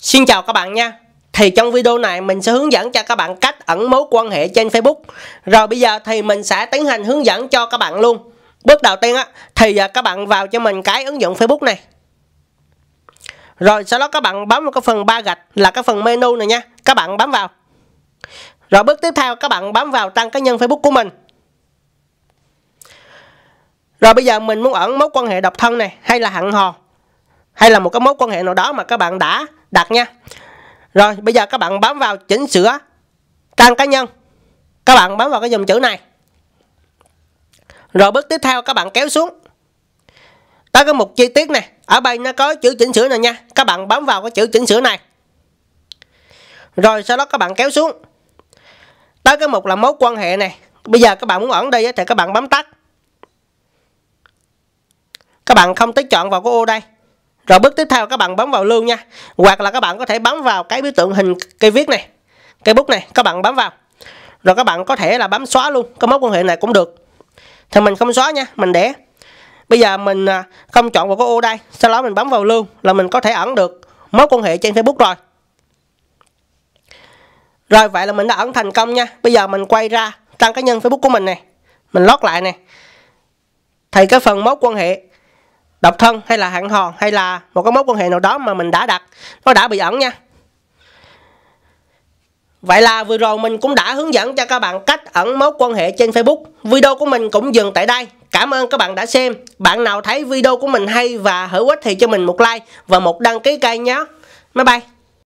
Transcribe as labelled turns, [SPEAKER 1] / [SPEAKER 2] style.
[SPEAKER 1] Xin chào các bạn nha Thì trong video này mình sẽ hướng dẫn cho các bạn cách ẩn mối quan hệ trên Facebook Rồi bây giờ thì mình sẽ tiến hành hướng dẫn cho các bạn luôn Bước đầu tiên á thì à, các bạn vào cho mình cái ứng dụng Facebook này Rồi sau đó các bạn bấm vào cái phần ba gạch là cái phần menu này nha Các bạn bấm vào Rồi bước tiếp theo các bạn bấm vào tăng cá nhân Facebook của mình Rồi bây giờ mình muốn ẩn mối quan hệ độc thân này hay là hẹn hò hay là một cái mối quan hệ nào đó mà các bạn đã đặt nha rồi bây giờ các bạn bấm vào chỉnh sửa trang cá nhân các bạn bấm vào cái dòng chữ này rồi bước tiếp theo các bạn kéo xuống tới cái mục chi tiết này ở bên nó có chữ chỉnh sửa này nha các bạn bấm vào cái chữ chỉnh sửa này rồi sau đó các bạn kéo xuống tới cái mục là mối quan hệ này bây giờ các bạn muốn ẩn đây thì các bạn bấm tắt các bạn không tích chọn vào cái ô đây rồi bước tiếp theo các bạn bấm vào lưu nha hoặc là các bạn có thể bấm vào cái biểu tượng hình cây viết này cây bút này các bạn bấm vào rồi các bạn có thể là bấm xóa luôn cái mối quan hệ này cũng được thì mình không xóa nha mình để bây giờ mình à, không chọn vào cái ô đây sau đó mình bấm vào lưu là mình có thể ẩn được mối quan hệ trên facebook rồi rồi vậy là mình đã ẩn thành công nha bây giờ mình quay ra tăng cá nhân facebook của mình này mình lót lại này thì cái phần mối quan hệ độc thân hay là hạng hòn hay là một cái mối quan hệ nào đó mà mình đã đặt nó đã bị ẩn nha Vậy là vừa rồi mình cũng đã hướng dẫn cho các bạn cách ẩn mối quan hệ trên Facebook. Video của mình cũng dừng tại đây. Cảm ơn các bạn đã xem. Bạn nào thấy video của mình hay và hữu ích thì cho mình một like và một đăng ký kênh nhé. Bye bye.